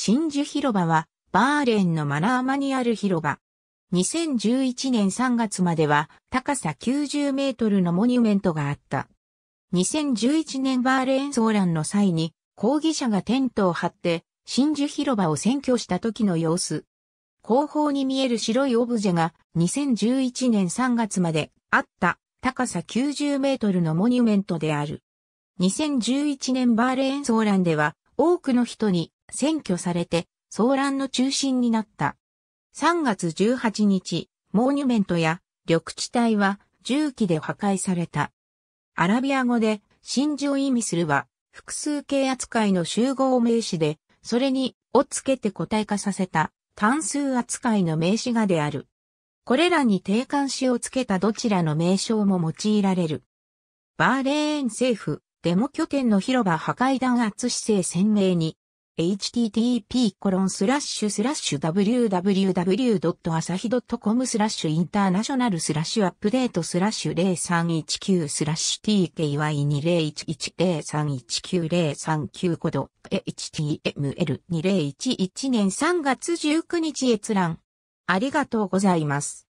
真珠広場は、バーレーンのマナーマにある広場。2011年3月までは高さ90メートルのモニュメントがあった。2011年バーレーン騒乱の際に抗議者がテントを張って真珠広場を占拠した時の様子。後方に見える白いオブジェが2011年3月まであった高さ90メートルのモニュメントである。2011年バーレーン騒乱では多くの人に占拠されて、騒乱の中心になった。3月18日、モーニュメントや緑地帯は重機で破壊された。アラビア語で真珠を意味するは、複数形扱いの集合名詞で、それに、をつけて個体化させた単数扱いの名詞がである。これらに定冠詞をつけたどちらの名称も用いられる。バーレーン政府、デモ拠点の広場破壊弾圧姿勢鮮明に、http://www.asahi.com スラッシュインターナショナルスラッシュアップデートスラッシュ0319スラッシュ tky2011031939 コド html2011 年3月19日閲覧。ありがとうございます。